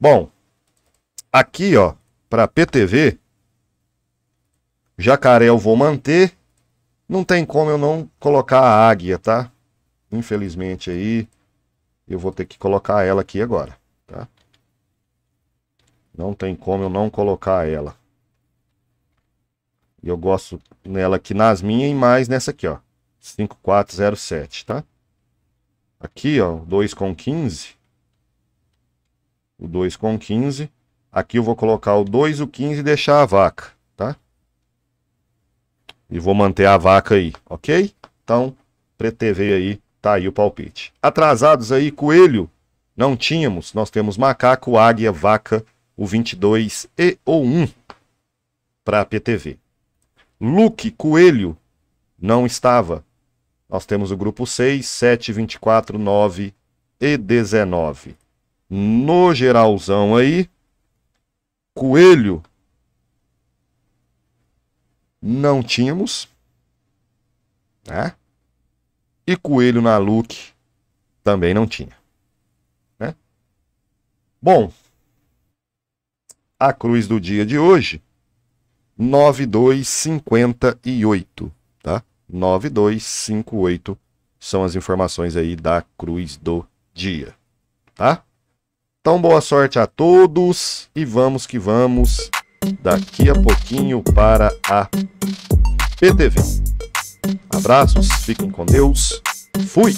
Bom, aqui, ó, para PTV, jacaré eu vou manter. Não tem como eu não colocar a águia, tá? Infelizmente aí, eu vou ter que colocar ela aqui agora, tá? Não tem como eu não colocar ela. E eu gosto nela aqui nas minhas e mais nessa aqui, ó. 5407, tá? Aqui, ó, 2 com 15 o 2 com 15. Aqui eu vou colocar o 2, o 15 e deixar a vaca, tá? E vou manter a vaca aí, ok? Então, pretv aí, tá aí o palpite. Atrasados aí, coelho, não tínhamos. Nós temos macaco, águia, vaca, o 22 e o 1 para a PTV. Luke, coelho, não estava. Nós temos o grupo 6, 7, 24, 9 e 19 no geralzão aí, coelho não tínhamos, né? E coelho na look também não tinha, né? Bom, a cruz do dia de hoje, 9258, tá? 9258 são as informações aí da cruz do dia, tá? Então, boa sorte a todos e vamos que vamos daqui a pouquinho para a PTV. Abraços, fiquem com Deus. Fui!